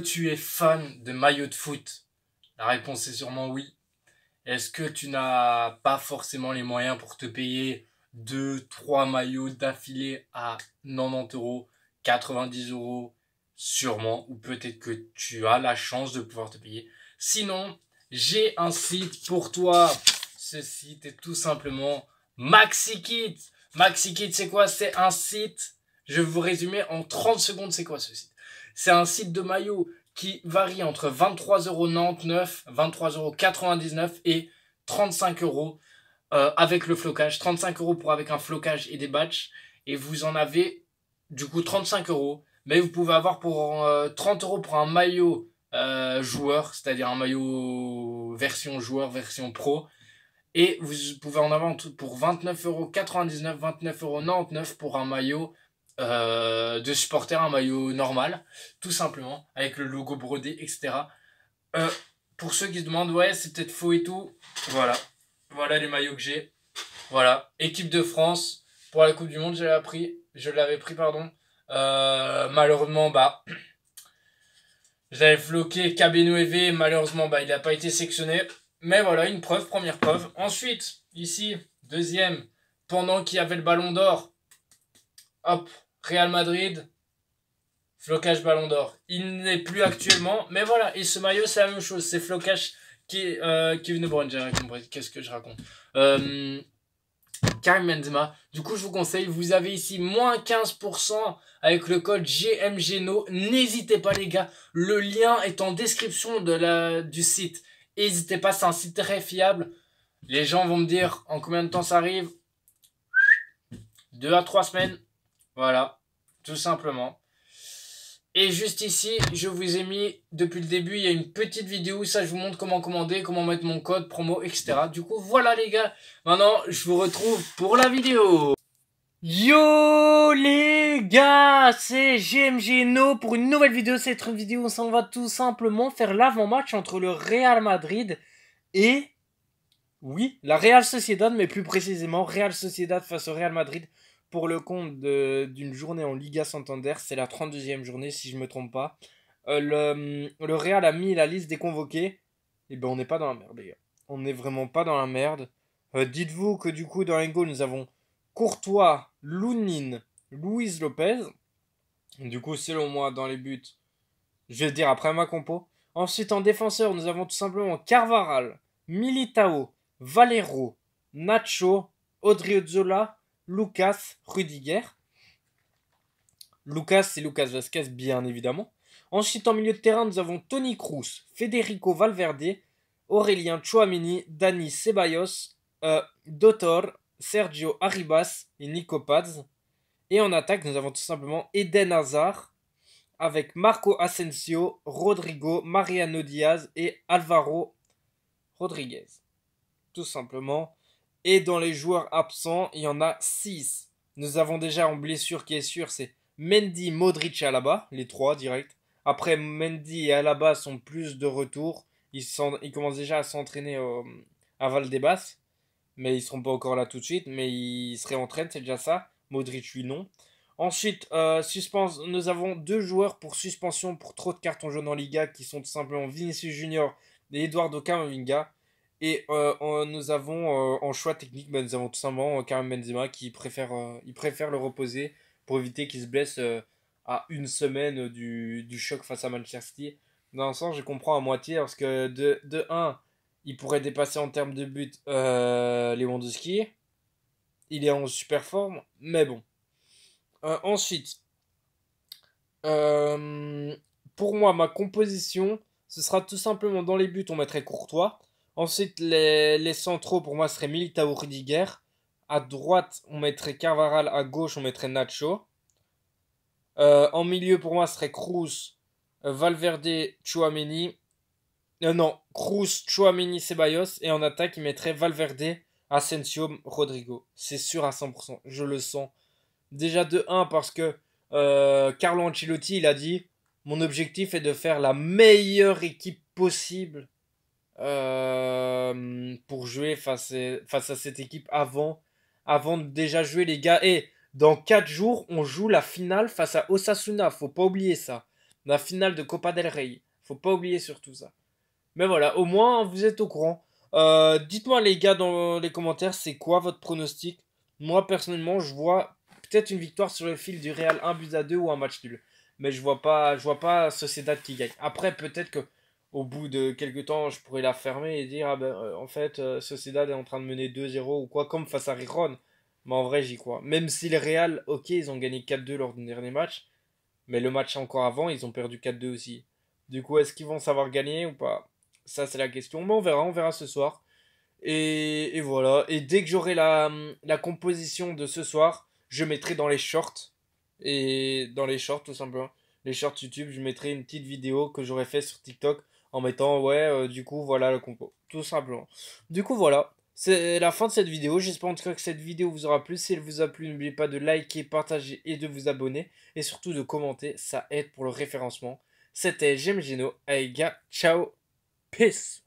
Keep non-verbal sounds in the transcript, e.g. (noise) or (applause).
tu es fan de maillot de foot La réponse est sûrement oui. Est-ce que tu n'as pas forcément les moyens pour te payer 2, 3 maillots d'affilée à 90 euros, 90 euros Sûrement, ou peut-être que tu as la chance de pouvoir te payer. Sinon, j'ai un site pour toi. Ce site est tout simplement MaxiKit. MaxiKit, c'est quoi C'est un site. Je vais vous résumer en 30 secondes, c'est quoi ce site c'est un site de maillot qui varie entre 23,99€, 23,99€ et 35€ euros euh, avec le flocage. 35€ pour avec un flocage et des batchs. Et vous en avez du coup 35€. Mais vous pouvez avoir pour euh, pour un maillot euh, joueur, c'est-à-dire un maillot version joueur, version pro. Et vous pouvez en avoir pour 29,99€, 29,99€ pour un maillot euh, de supporter un maillot normal, tout simplement, avec le logo brodé, etc. Euh, pour ceux qui se demandent, ouais, c'est peut-être faux et tout, voilà. Voilà les maillots que j'ai. Voilà. Équipe de France, pour la Coupe du Monde, je l'avais pris. Je l'avais pris, pardon. Euh, malheureusement, bah. (clears throat) J'avais floqué KB9EV, malheureusement, bah, il n'a pas été sectionné. Mais voilà, une preuve, première preuve. Ensuite, ici, deuxième, pendant qu'il y avait le ballon d'or, hop, Real Madrid, flocage Ballon d'Or. Il n'est plus actuellement, mais voilà, et ce maillot, c'est la même chose. C'est flocage qui, euh, Kevin De Bruyne, j'ai compris. Qu'est-ce que je raconte euh, Karim Benzema. Du coup, je vous conseille, vous avez ici moins 15% avec le code GMGNO. N'hésitez pas, les gars. Le lien est en description de la, du site. N'hésitez pas, c'est un site très fiable. Les gens vont me dire en combien de temps ça arrive. Deux à trois semaines. Voilà, tout simplement. Et juste ici, je vous ai mis, depuis le début, il y a une petite vidéo, ça je vous montre comment commander, comment mettre mon code, promo, etc. Du coup, voilà les gars, maintenant je vous retrouve pour la vidéo. Yo les gars, c'est GMGNO pour une nouvelle vidéo. Cette vidéo, on s'en va tout simplement faire l'avant-match entre le Real Madrid et... Oui, la Real Sociedad, mais plus précisément Real Sociedad face au Real Madrid pour le compte d'une journée en Liga Santander. C'est la 32e journée, si je me trompe pas. Euh, le, Real a mis la liste des convoqués. Et eh ben on n'est pas dans la merde, les On n'est vraiment pas dans la merde. Euh, dites-vous que du coup, dans l'ingo nous avons Courtois, Lounine, Luis Lopez. Du coup, selon moi, dans les buts, je vais dire après ma compo. Ensuite, en défenseur, nous avons tout simplement Carvaral, Militao, Valero, Nacho, Odriozola, Lucas Rudiger. Lucas, c'est Lucas Vasquez, bien évidemment. Ensuite, en milieu de terrain, nous avons Tony Cruz, Federico Valverde, Aurélien Chouamini, Dani Ceballos, euh, Dottor, Dotor, Sergio Arribas et Nico Paz. Et en attaque, nous avons tout simplement Eden Hazard avec Marco Asensio, Rodrigo, Mariano Diaz et Alvaro Rodriguez. Tout simplement, et dans les joueurs absents, il y en a 6. Nous avons déjà en blessure qui est sûre, c'est Mendy, Modric et Alaba, les trois direct. Après, Mendy et Alaba sont plus de retour. Ils, commencent déjà à s'entraîner euh, à Valdebas, mais ils ne seront pas encore là tout de suite, mais ils seraient en train, c'est déjà ça. Modric, lui, non. Ensuite, euh, nous avons deux joueurs pour suspension pour trop de cartons jaunes en Liga qui sont tout simplement Vinicius Junior et Eduardo Camavinga. Et euh, nous avons euh, en choix technique, bah, nous avons tout simplement euh, Karim Benzema qui préfère, il préfère le reposer pour éviter qu'il se blesse à une semaine du, choc face à Manchester City. Dans le sens, je comprends à moitié parce que de, 1, il pourrait dépasser en termes de buts Lewandowski. Il est en super forme, mais bon. ensuite, pour moi, ma composition, ce sera tout simplement dans les buts, on mettrait Courtois. Ensuite, les, les centraux, pour moi, seraient Militao Rudiger. À droite, on mettrait Carvaral. À gauche, on mettrait Nacho. Euh, en milieu, pour moi, serait Cruz, euh, Valverde, Chouameni. Euh, non, Cruz, Chouameni, Ceballos. Et en attaque, il mettrait Valverde, Asensio, Rodrigo. C'est sûr à 100%. Je le sens. Déjà de 1 parce que Carlo Ancelotti, il a dit Mon objectif est de faire la meilleure équipe possible euh, pour jouer face, à cette équipe avant, avant de déjà jouer les gars. Et dans 4 jours, on joue la finale face à Osasuna, faut pas oublier ça. La finale de Copa del Rey, faut pas oublier surtout ça. Mais voilà, au moins vous êtes au courant. Euh, dites-moi les gars dans les commentaires, c'est quoi votre pronostic Moi personnellement, je vois peut-être une victoire sur le fil du Real 1 but à 2 ou un match nul. Mais je vois pas, je vois pas Sociedad qui gagne. Après, peut-être que au bout de quelques temps, je pourrais la fermer et dire, ah ben, euh, en fait, Sociedad euh, est en train de mener 2-0 ou quoi, comme face à Riron. Mais en vrai, j'y crois. Même si le Real, ok, ils ont gagné 4-2 lors du dernier match, mais le match encore avant, ils ont perdu 4-2 aussi. Du coup, est-ce qu'ils vont savoir gagner ou pas Ça, c'est la question. Mais on verra, on verra ce soir. Et, voilà. Et dès que j'aurai la, la composition de ce soir, je mettrai dans les shorts. Et dans les shorts, tout simplement. Les shorts YouTube, je mettrai une petite vidéo que j'aurais fait sur TikTok en mettant ouais euh, du coup voilà le compo tout simplement du coup voilà c'est la fin de cette vidéo j'espère en tout cas que cette vidéo vous aura plu si elle vous a plu n'oubliez pas de liker partager et de vous abonner et surtout de commenter ça aide pour le référencement c'était J'aime Geno Aïga ciao peace